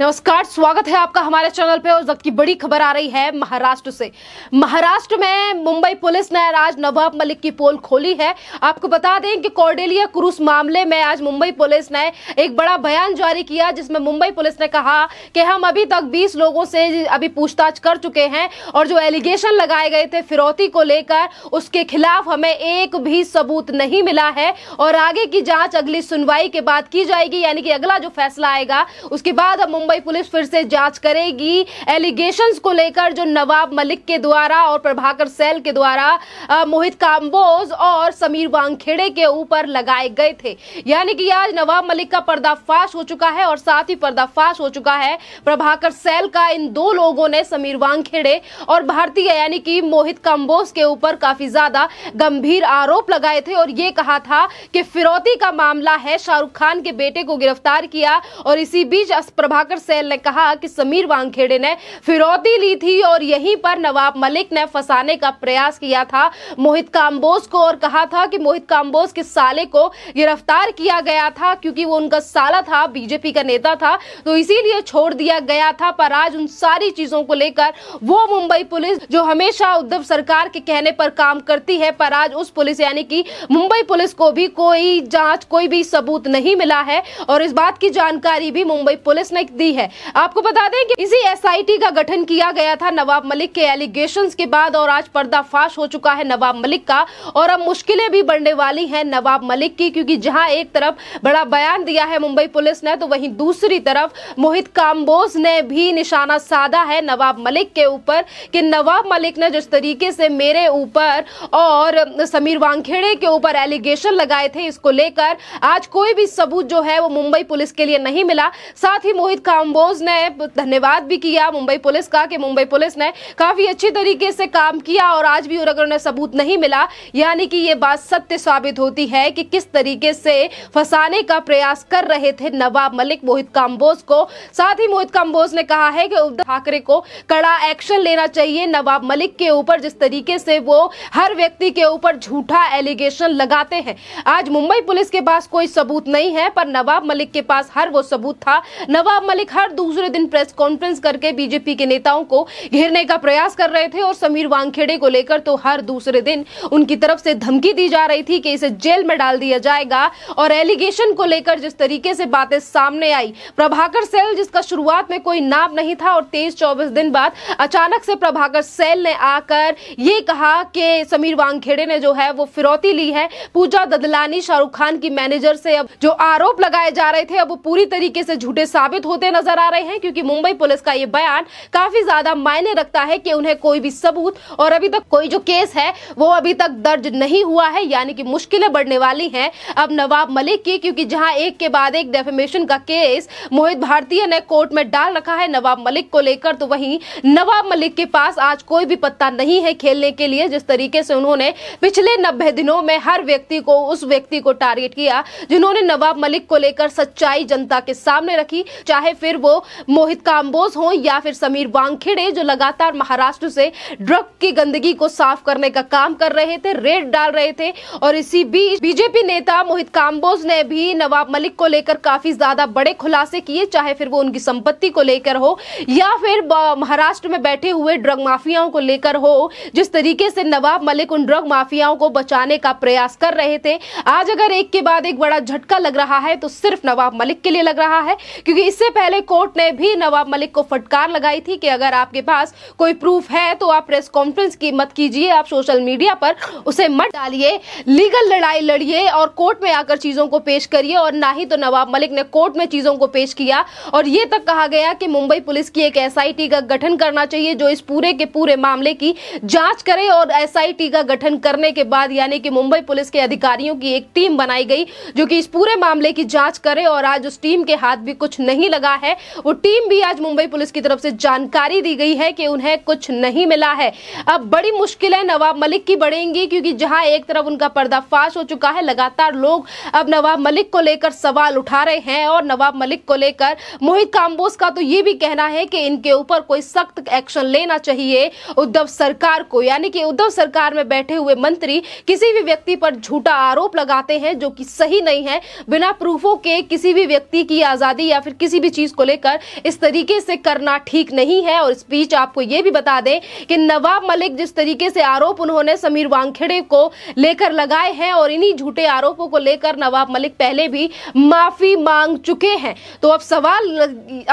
नमस्कार स्वागत है आपका हमारे चैनल पे और वक्त की बड़ी खबर आ रही है महाराष्ट्र से महाराष्ट्र में मुंबई पुलिस ने आज नवाब मलिक की पोल खोली है आपको बता दें कि कॉर्डेलिया क्रूस मामले में आज मुंबई पुलिस ने एक बड़ा बयान जारी किया जिसमें मुंबई पुलिस ने कहा कि हम अभी तक 20 लोगों से अभी पूछताछ कर चुके हैं और जो एलिगेशन लगाए गए थे फिरौती को लेकर उसके खिलाफ हमें एक भी सबूत नहीं मिला है और आगे की जाँच अगली सुनवाई के बाद की जाएगी यानी कि अगला जो फैसला आएगा उसके बाद मुंबई पुलिस फिर से जांच करेगी एलिगेशन को लेकर जो नवाब मलिक के द्वारा और प्रभाकर सेल के द्वारा मोहित काम्बोज और समीर वांगखेड़े के ऊपर लगाए गए थे यानी कि आज नवाब मलिक का पर्दाफाश हो चुका है और साथ ही पर्दाफाश हो चुका है प्रभाकर सैल का इन दो लोगों ने समीर वांगखेड़े और भारतीय यानी कि मोहित काम्बोज के ऊपर काफी ज्यादा गंभीर आरोप लगाए थे और ये कहा था कि फिरौती का मामला है शाहरुख खान के बेटे को गिरफ्तार किया और इसी बीच प्रभाकर सुधाकर सैल ने कहा कि समीर वांगखेड़े ने फिरौती ली थी और यहीं पर नवाब मलिक ने फंसाने का प्रयास किया था मोहित काम्बोज को और कहा था कि मोहित काम्बोज के साले को गिरफ्तार किया गया था क्योंकि वो उनका साला था बीजेपी का नेता था तो इसीलिए छोड़ दिया गया था पर आज उन सारी चीजों को लेकर वो मुंबई पुलिस जो हमेशा उद्धव सरकार के कहने पर काम करती है पर आज उस पुलिस यानी कि मुंबई पुलिस को भी कोई जांच कोई भी सबूत नहीं मिला है और इस बात की जानकारी भी मुंबई पुलिस ने दी है आपको बता दें कि इसी एसआईटी का गठन किया गया था नवाब मलिक के एलिगेशन के बाद और आज पर्दाफाश हो चुका है नवाब मलिक का और अब मुश्किलें भी बढ़ने वाली है नवाब मलिक की क्योंकि जहाँ एक तरफ बड़ा बयान दिया है मुंबई पुलिस ने तो वहीं दूसरी तरफ मोहित काम्बोज ने भी निशाना साधा है नवाब मलिक के ऊपर कि नवाब मलिक ने जिस तरीके से मेरे ऊपर और समीर वांगखेड़े के ऊपर एलिगेशन लगाए थे इसको लेकर आज कोई भी सबूत जो है वो मुंबई पुलिस के लिए नहीं मिला साथ ही मोहित काम्बोज ने धन्यवाद भी किया मुंबई पुलिस का कि मुंबई पुलिस ने काफी अच्छी तरीके से काम किया और आज भी अगर उन्हें सबूत नहीं मिला यानी कि ये बात सत्य साबित होती है कि किस तरीके से फंसाने का प्रयास कर रहे थे नवाब मलिक मोहित काम्बोज को साथ ही मोहित काम्बोज ने कहा है कि उद्धव ठाकरे को कड़ा एक्शन लेना चाहिए नवाब मलिक के ऊपर जिस तरीके से वो हर व्यक्ति के ऊपर झूठा एलिगेशन लगाते हैं आज मुंबई पुलिस के पास कोई सबूत नहीं है पर नवाब मलिक के पास हर वो सबूत था नवाब मलिक मलिक हर दूसरे दिन प्रेस कॉन्फ्रेंस करके बीजेपी के नेताओं को घेरने का प्रयास कर रहे थे और समीर वांगखेड़े को लेकर तो हर दूसरे दिन उनकी तरफ से धमकी दी जा रही थी कि इसे जेल में डाल दिया जाएगा और एलिगेशन को लेकर जिस तरीके से बातें सामने आई प्रभाकर सेल जिसका शुरुआत में कोई नाम नहीं था और तेईस चौबीस दिन बाद अचानक से प्रभाकर सेल ने आकर ये कहा कि समीर वांगखेड़े ने जो है वो फिरौती ली है पूजा ददलानी शाहरुख खान की मैनेजर से अब जो आरोप लगाए जा रहे थे अब वो पूरी तरीके से झूठे साबित होते नजर आ रहे हैं क्योंकि मुंबई पुलिस का ये बयान काफी ज्यादा मायने रखता है कि उन्हें कोई भी सबूत और अभी तक कोई जो केस है वो अभी तक दर्ज नहीं हुआ है यानी कि मुश्किलें बढ़ने वाली हैं अब नवाब मलिक की क्योंकि जहां एक के बाद एक डेफिमेशन का केस मोहित भारतीय ने कोर्ट में डाल रखा है नवाब मलिक को लेकर तो वही नवाब मलिक के पास आज कोई भी पत्ता नहीं है खेलने के लिए जिस तरीके से उन्होंने पिछले नब्बे दिनों में हर व्यक्ति को उस व्यक्ति को टारगेट किया जिन्होंने नवाब मलिक को लेकर सच्चाई जनता के सामने रखी चाहे फिर वो मोहित काम्बोज हो या फिर समीर वांखेड़े जो लगातार महाराष्ट्र से ड्रग की गंदगी को साफ करने का काम कर रहे थे रेड डाल रहे थे और इसी बीच बीजेपी नेता मोहित काम्बोज ने भी नवाब मलिक को लेकर काफी ज्यादा बड़े खुलासे किए चाहे फिर वो उनकी संपत्ति को लेकर हो या फिर महाराष्ट्र में बैठे हुए ड्रग माफियाओं को लेकर हो जिस तरीके से नवाब मलिक उन ड्रग माफियाओं को बचाने का प्रयास कर रहे थे आज अगर एक के बाद एक बड़ा झटका लग रहा है तो सिर्फ नवाब मलिक के लिए लग रहा है क्योंकि इससे पहले पहले कोर्ट ने भी नवाब मलिक को फटकार लगाई थी कि अगर आपके पास कोई प्रूफ है तो आप प्रेस कॉन्फ्रेंस की मत कीजिए आप सोशल मीडिया पर उसे मत डालिए लीगल लड़ाई लड़िए और कोर्ट में आकर चीजों को पेश करिए और ना ही तो नवाब मलिक ने कोर्ट में चीजों को पेश किया और ये तक कहा गया कि मुंबई पुलिस की एक एस का गठन करना चाहिए जो इस पूरे के पूरे मामले की जांच करे और एस का गठन करने के बाद यानी कि मुंबई पुलिस के अधिकारियों की एक टीम बनाई गई जो कि इस पूरे मामले की जांच करे और आज उस टीम के हाथ भी कुछ नहीं लगा रहा है वो टीम भी आज मुंबई पुलिस की तरफ से जानकारी दी गई है कि उन्हें कुछ नहीं मिला है अब बड़ी मुश्किलें नवाब मलिक की बढ़ेंगी क्योंकि जहां एक तरफ उनका पर्दाफाश हो चुका है लगातार लोग अब नवाब मलिक को लेकर सवाल उठा रहे हैं और नवाब मलिक को लेकर मोहित काम्बोस का तो ये भी कहना है कि इनके ऊपर कोई सख्त एक्शन लेना चाहिए उद्धव सरकार को यानी कि उद्धव सरकार में बैठे हुए मंत्री किसी भी व्यक्ति पर झूठा आरोप लगाते हैं जो कि सही नहीं है बिना प्रूफों के किसी भी व्यक्ति की आजादी या फिर किसी भी चीज चीज को लेकर इस तरीके से करना ठीक नहीं है और इस बीच आपको ये भी बता दें कि नवाब मलिक जिस तरीके से आरोप उन्होंने समीर वांगखेड़े को लेकर लगाए हैं और इन्हीं झूठे आरोपों को लेकर नवाब मलिक पहले भी माफी मांग चुके हैं तो अब सवाल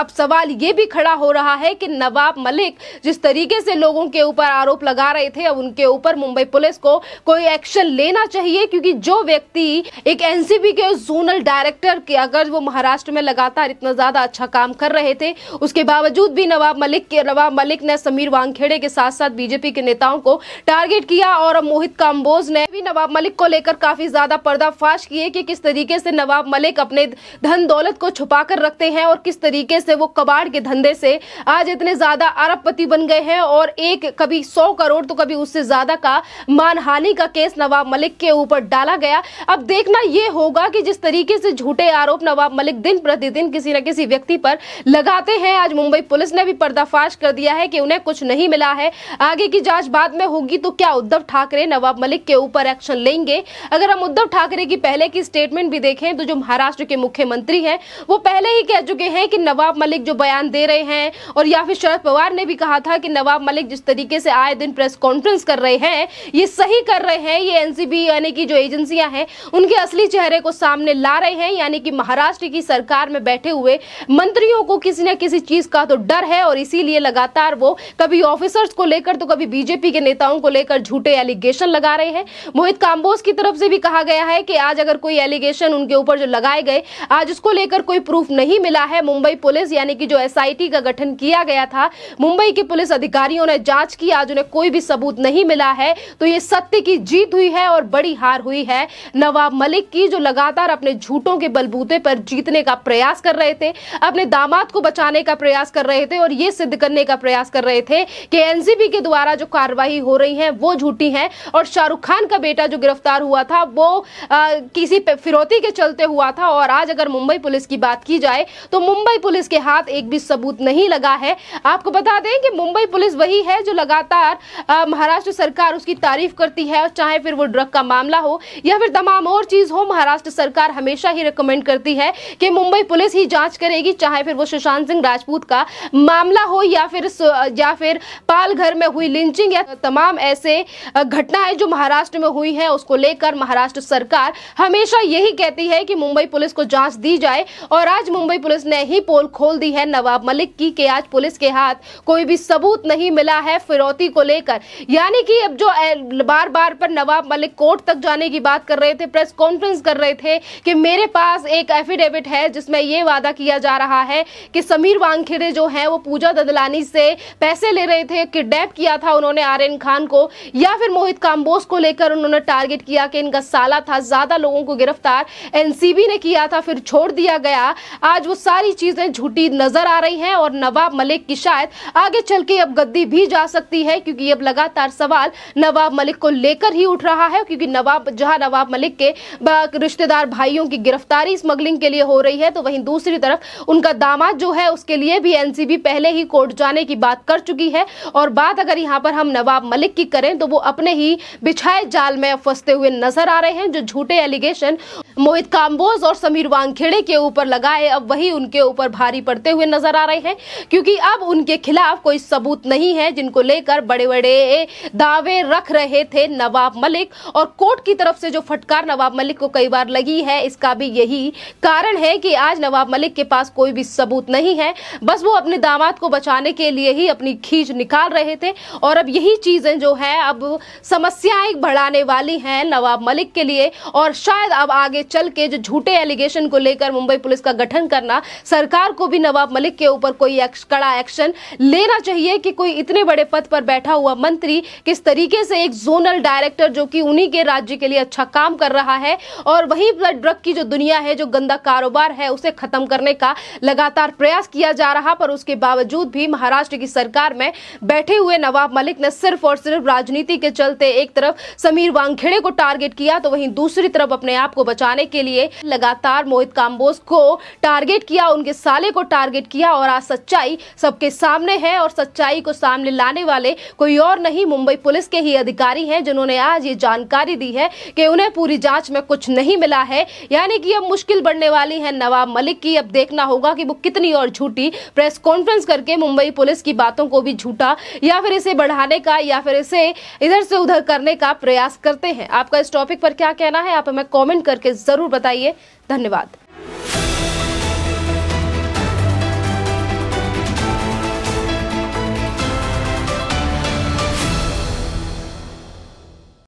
अब सवाल ये भी खड़ा हो रहा है कि नवाब मलिक जिस तरीके से लोगों के ऊपर आरोप लगा रहे थे अब उनके ऊपर मुंबई पुलिस को कोई एक्शन लेना चाहिए क्योंकि जो व्यक्ति एक एनसीबी के जोनल डायरेक्टर के अगर वो महाराष्ट्र में लगातार इतना ज्यादा अच्छा अच्छा काम कर रहे थे उसके बावजूद भी नवाब मलिक के नवाब मलिक ने समीर वांगखेड़े के साथ साथ बीजेपी के नेताओं को टारगेट किया और मोहित काम्बोज ने भी नवाब मलिक को लेकर काफी ज्यादा पर्दाफाश किए कि किस तरीके से नवाब मलिक अपने धन दौलत को छुपा कर रखते हैं और किस तरीके से वो कबाड़ के धंधे से आज इतने ज्यादा अरबपति बन गए हैं और एक कभी सौ करोड़ तो कभी उससे ज्यादा का मानहानि का केस नवाब मलिक के ऊपर डाला गया अब देखना यह होगा कि जिस तरीके से झूठे आरोप नवाब मलिक दिन प्रतिदिन किसी न किसी व्यक्ति व्यक्ति पर लगाते हैं आज मुंबई पुलिस ने भी पर्दाफाश कर दिया है कि उन्हें कुछ नहीं मिला है आगे की जांच बाद में होगी तो क्या उद्धव ठाकरे नवाब मलिक के ऊपर एक्शन लेंगे अगर हम उद्धव ठाकरे की पहले की स्टेटमेंट भी देखें तो जो महाराष्ट्र के मुख्यमंत्री है वो पहले ही कह चुके हैं कि नवाब मलिक जो बयान दे रहे हैं और या फिर शरद पवार ने भी कहा था कि नवाब मलिक जिस तरीके से आए दिन प्रेस कॉन्फ्रेंस कर रहे हैं ये सही कर रहे हैं ये एनसीबी यानी कि जो एजेंसियां हैं उनके असली चेहरे को सामने ला रहे हैं यानी कि महाराष्ट्र की सरकार में बैठे हुए मंत्रियों को किसी न किसी चीज का तो डर है और इसीलिए लगातार वो कभी ऑफिसर्स को लेकर तो कभी बीजेपी के नेताओं को लेकर झूठे एलिगेशन लगा रहे हैं मोहित काम्बोज की तरफ से भी कहा गया है कि आज अगर कोई एलिगेशन उनके ऊपर जो लगाए गए आज उसको लेकर कोई प्रूफ नहीं मिला है मुंबई पुलिस यानी कि जो एस का गठन किया गया था मुंबई के पुलिस अधिकारियों ने जांच की आज उन्हें कोई भी सबूत नहीं मिला है तो ये सत्य की जीत हुई है और बड़ी हार हुई है नवाब मलिक की जो लगातार अपने झूठों के बलबूते पर जीतने का प्रयास कर रहे थे अब अपने दामाद को बचाने का प्रयास कर रहे थे और ये सिद्ध करने का प्रयास कर रहे थे कि एनसीबी के द्वारा जो कार्रवाई हो रही है वो झूठी है और शाहरुख खान का बेटा जो गिरफ्तार हुआ था वो आ, किसी फिरौती के चलते हुआ था और आज अगर मुंबई पुलिस की बात की जाए तो मुंबई पुलिस के हाथ एक भी सबूत नहीं लगा है आपको बता दें कि मुंबई पुलिस वही है जो लगातार महाराष्ट्र सरकार उसकी तारीफ करती है और चाहे फिर वो ड्रग का मामला हो या फिर तमाम और चीज हो महाराष्ट्र सरकार हमेशा ही रिकमेंड करती है कि मुंबई पुलिस ही जांच करेगी चाहे फिर वो सुशांत सिंह राजपूत का मामला हो या फिर या फिर पालघर में हुई लिंचिंग या तमाम ऐसे घटनाएं जो महाराष्ट्र में हुई है उसको लेकर महाराष्ट्र सरकार हमेशा यही कहती है कि मुंबई पुलिस को जांच दी जाए और आज मुंबई पुलिस ने ही पोल खोल दी है नवाब मलिक की कि आज पुलिस के हाथ कोई भी सबूत नहीं मिला है फिरौती को लेकर यानी कि अब जो बार बार पर नवाब मलिक कोर्ट तक जाने की बात कर रहे थे प्रेस कॉन्फ्रेंस कर रहे थे कि मेरे पास एक एफिडेविट है जिसमें यह वादा किया जा रहा रहा है कि समीर वानखेड़े जो है वो पूजा ददलानी से पैसे ले रहे थे किडनेप किया था उन्होंने आर्यन खान को या फिर मोहित काम्बोस को लेकर उन्होंने टारगेट किया कि इनका साला था ज़्यादा लोगों को गिरफ्तार एनसीबी ने किया था फिर छोड़ दिया गया आज वो सारी चीज़ें झूठी नज़र आ रही हैं और नवाब मलिक की शायद आगे चल के अब गद्दी भी जा सकती है क्योंकि अब लगातार सवाल नवाब मलिक को लेकर ही उठ रहा है क्योंकि नवाब जहां नवाब मलिक के रिश्तेदार भाइयों की गिरफ्तारी स्मगलिंग के लिए हो रही है तो वहीं दूसरी तरफ उनका दामाद जो है उसके लिए भी एनसीबी पहले ही कोर्ट जाने की बात कर चुकी है और बात अगर यहाँ पर हम नवाब मलिक की करें तो वो अपने ही बिछाए जाल में फंसते हुए नजर आ रहे हैं जो झूठे एलिगेशन मोहित काम्बोज और समीर वांगखेड़े के ऊपर लगाए अब वही उनके ऊपर भारी पड़ते हुए नजर आ रहे हैं क्योंकि अब उनके खिलाफ कोई सबूत नहीं है जिनको लेकर बड़े बड़े दावे रख रहे थे नवाब मलिक और कोर्ट की तरफ से जो फटकार नवाब मलिक को कई बार लगी है इसका भी यही कारण है कि आज नवाब मलिक के पास कोई भी सबूत नहीं है बस वो अपने दामाद को बचाने के लिए ही अपनी खींच निकाल रहे थे और अब यही चीज़ें जो है अब समस्याएं बढ़ाने वाली हैं नवाब मलिक के लिए और शायद अब आगे चल के जो झूठे एलिगेशन को लेकर मुंबई पुलिस का गठन करना सरकार को भी नवाब मलिक के ऊपर कोई कड़ा एक्शन लेना चाहिए कि कोई इतने बड़े पद पर बैठा हुआ मंत्री किस तरीके से एक जोनल डायरेक्टर जो कि उन्हीं के राज्य के लिए अच्छा काम कर रहा है और वहीं पर ड्रग की जो दुनिया है जो गंदा कारोबार है उसे खत्म करने का लगातार प्रयास किया जा रहा पर उसके बावजूद भी महाराष्ट्र की सरकार में बैठे हुए नवाब मलिक ने सिर्फ और सिर्फ राजनीति के चलते एक तरफ समीर वांगखेड़े को टारगेट किया तो वहीं दूसरी तरफ अपने आप को बचाने के लिए लगातार मोहित काम्बोज को टारगेट किया उनके साले को टारगेट किया और आज सच्चाई सबके सामने है और सच्चाई को सामने लाने वाले कोई और नहीं मुंबई पुलिस के ही अधिकारी हैं जिन्होंने आज ये जानकारी दी है कि उन्हें पूरी जांच में कुछ नहीं मिला है यानी कि अब मुश्किल बढ़ने वाली है नवाब मलिक की अब देखना होगा होगा कि वो कितनी और झूठी प्रेस कॉन्फ्रेंस करके मुंबई पुलिस की बातों को भी झूठा या फिर इसे बढ़ाने का या फिर इसे इधर से उधर करने का प्रयास करते हैं आपका इस टॉपिक पर क्या कहना है आप हमें कॉमेंट करके जरूर बताइए धन्यवाद